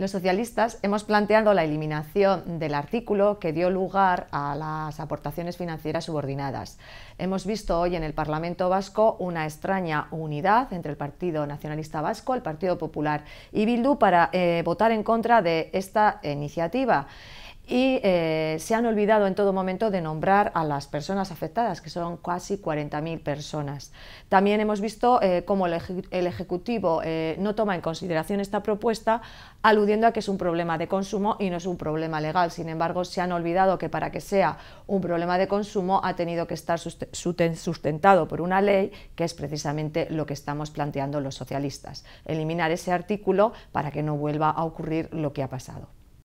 los socialistas hemos planteado la eliminación del artículo que dio lugar a las aportaciones financieras subordinadas. Hemos visto hoy en el Parlamento Vasco una extraña unidad entre el Partido Nacionalista Vasco, el Partido Popular y Bildu para eh, votar en contra de esta iniciativa y eh, se han olvidado en todo momento de nombrar a las personas afectadas, que son casi 40.000 personas. También hemos visto eh, cómo el, Ejecutivo eh, no toma en consideración esta propuesta, aludiendo a que es un problema de consumo y no es un problema legal. Sin embargo, se han olvidado que para que sea un problema de consumo ha tenido que estar sustentado por una ley, que es precisamente lo que estamos planteando los socialistas. Eliminar ese artículo para que no vuelva a ocurrir lo que ha pasado.